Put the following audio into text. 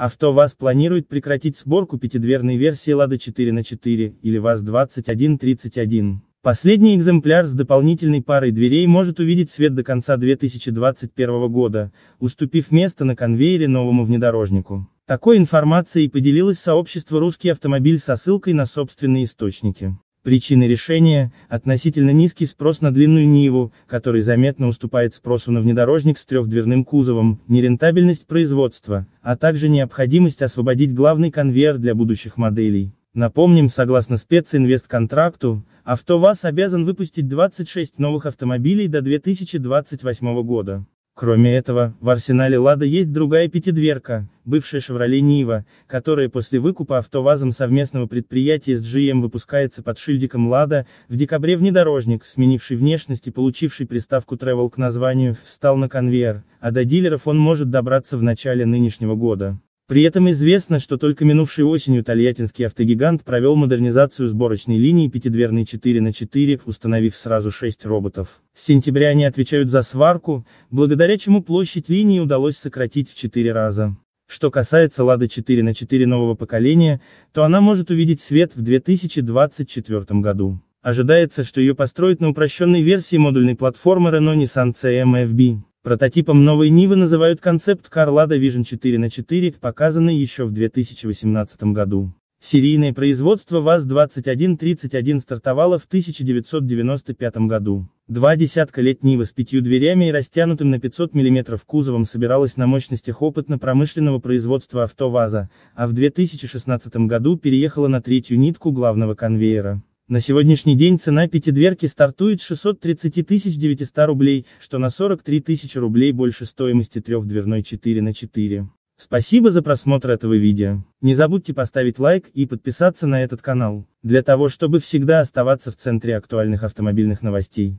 Авто ВАЗ планирует прекратить сборку пятидверной версии Лада 4 на 4 или ВАЗ-2131. Последний экземпляр с дополнительной парой дверей может увидеть свет до конца 2021 года, уступив место на конвейере новому внедорожнику. Такой информацией поделилось сообщество «Русский автомобиль» со ссылкой на собственные источники. Причиной решения – относительно низкий спрос на длинную Ниву, который заметно уступает спросу на внедорожник с трехдверным кузовом, нерентабельность производства, а также необходимость освободить главный конвейер для будущих моделей. Напомним, согласно специнвестконтракту, АвтоВАЗ обязан выпустить 26 новых автомобилей до 2028 года. Кроме этого, в арсенале Лада есть другая пятидверка, бывшая Шевроле Нива, которая после выкупа автовазом совместного предприятия с GM выпускается под шильдиком Лада, в декабре внедорожник, сменивший внешность и получивший приставку Travel к названию, встал на конвейер, а до дилеров он может добраться в начале нынешнего года. При этом известно, что только минувшей осенью тольяттинский автогигант провел модернизацию сборочной линии пятидверной 4 на 4 установив сразу 6 роботов. С сентября они отвечают за сварку, благодаря чему площадь линии удалось сократить в 4 раза. Что касается Лада 4 на 4 нового поколения, то она может увидеть свет в 2024 году. Ожидается, что ее построят на упрощенной версии модульной платформы Renault Nissan CMFB. Прототипом новой Нивы называют концепт Carlada Vision 4 на 4 показанный еще в 2018 году. Серийное производство ВАЗ-2131 стартовало в 1995 году. Два десятка лет Нивы с пятью дверями и растянутым на 500 мм кузовом собиралась на мощностях опытно-промышленного производства автоваза, а в 2016 году переехала на третью нитку главного конвейера. На сегодняшний день цена пятидверки стартует 630 900 рублей, что на 43 тысячи рублей больше стоимости трехдверной 4 на 4. Спасибо за просмотр этого видео. Не забудьте поставить лайк и подписаться на этот канал, для того чтобы всегда оставаться в центре актуальных автомобильных новостей.